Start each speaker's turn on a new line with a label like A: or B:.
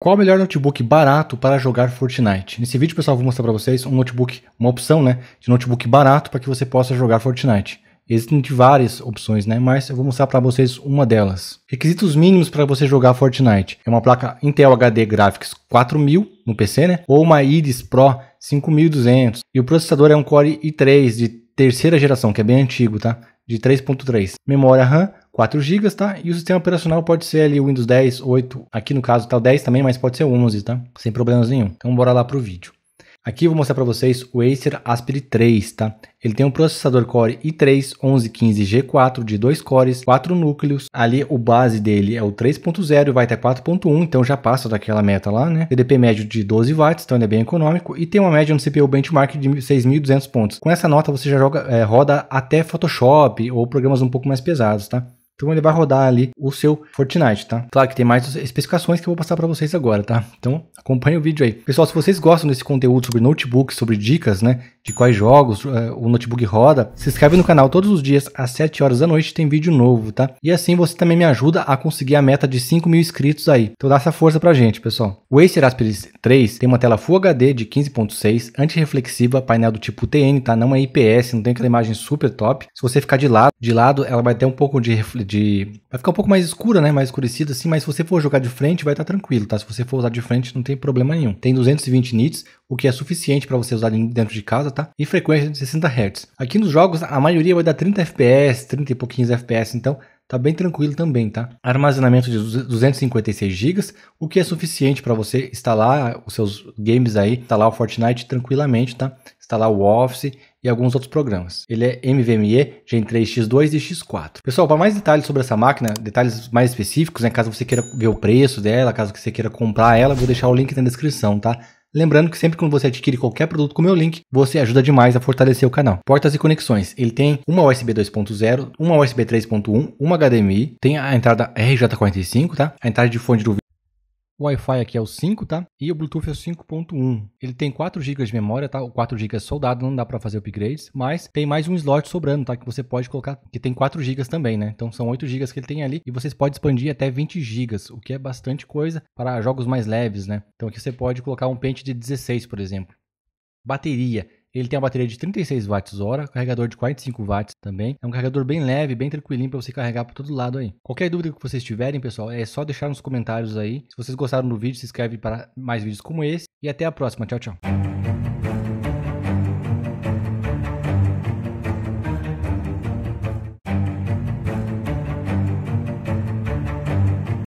A: Qual o melhor notebook barato para jogar Fortnite? Nesse vídeo, pessoal, eu vou mostrar para vocês um notebook, uma opção, né, de notebook barato para que você possa jogar Fortnite. Existem várias opções, né, mas eu vou mostrar para vocês uma delas. Requisitos mínimos para você jogar Fortnite: é uma placa Intel HD Graphics 4000 no PC, né, ou uma Iris Pro 5200. E o processador é um Core i3 de terceira geração, que é bem antigo, tá? De 3.3. Memória RAM 4 GB, tá? E o sistema operacional pode ser ali o Windows 10, 8, aqui no caso tá o 10 também, mas pode ser o 11, tá? Sem problemas nenhum. Então bora lá pro vídeo. Aqui eu vou mostrar para vocês o Acer Aspire 3, tá? Ele tem um processador Core i3 1115G4 de 2 cores, 4 núcleos. Ali o base dele é o 3.0 e vai até 4.1, então já passa daquela meta lá, né? TDP médio de 12 watts, então ele é bem econômico e tem uma média no CPU benchmark de 6.200 pontos. Com essa nota você já joga, é, roda até Photoshop ou programas um pouco mais pesados, tá? Então ele vai rodar ali o seu Fortnite, tá? Claro que tem mais especificações que eu vou passar para vocês agora, tá? Então acompanhe o vídeo aí. Pessoal, se vocês gostam desse conteúdo sobre notebooks, sobre dicas, né? de quais jogos é, o notebook roda, se inscreve no canal todos os dias às 7 horas da noite, tem vídeo novo, tá? E assim você também me ajuda a conseguir a meta de 5 mil inscritos aí. Então dá essa força pra gente, pessoal. O Acer Aspiris 3 tem uma tela Full HD de 15.6, antirreflexiva, painel do tipo TN, tá? Não é IPS, não tem aquela imagem super top. Se você ficar de lado, de lado ela vai ter um pouco de, de... vai ficar um pouco mais escura, né? Mais escurecida assim, mas se você for jogar de frente vai estar tá tranquilo, tá? Se você for usar de frente não tem problema nenhum. Tem 220 nits, o que é suficiente para você usar dentro de casa, tá? E frequência de 60 Hz. Aqui nos jogos, a maioria vai dar 30 FPS, 30 e pouquinhos FPS, então tá bem tranquilo também, tá? Armazenamento de 256 GB, o que é suficiente para você instalar os seus games aí, instalar o Fortnite tranquilamente, tá? Instalar o Office e alguns outros programas. Ele é MVME Gen 3 X2 e X4. Pessoal, para mais detalhes sobre essa máquina, detalhes mais específicos, né, caso você queira ver o preço dela, caso você queira comprar ela, vou deixar o link na descrição, tá? Lembrando que sempre que você adquire qualquer produto com o meu link, você ajuda demais a fortalecer o canal. Portas e conexões. Ele tem uma USB 2.0, uma USB 3.1, uma HDMI, tem a entrada RJ45, tá? A entrada de fone do o Wi-Fi aqui é o 5, tá? E o Bluetooth é o 5.1. Ele tem 4 GB de memória, tá? O 4 GB é soldado, não dá para fazer upgrades, mas tem mais um slot sobrando, tá? Que você pode colocar, que tem 4 GB também, né? Então são 8 GB que ele tem ali e vocês podem expandir até 20 GB, o que é bastante coisa para jogos mais leves, né? Então aqui você pode colocar um pente de 16, por exemplo. Bateria. Ele tem uma bateria de 36 watts hora, carregador de 45 watts também. É um carregador bem leve, bem tranquilinho para você carregar por todo lado aí. Qualquer dúvida que vocês tiverem, pessoal, é só deixar nos comentários aí. Se vocês gostaram do vídeo, se inscreve para mais vídeos como esse. E até a próxima. Tchau, tchau.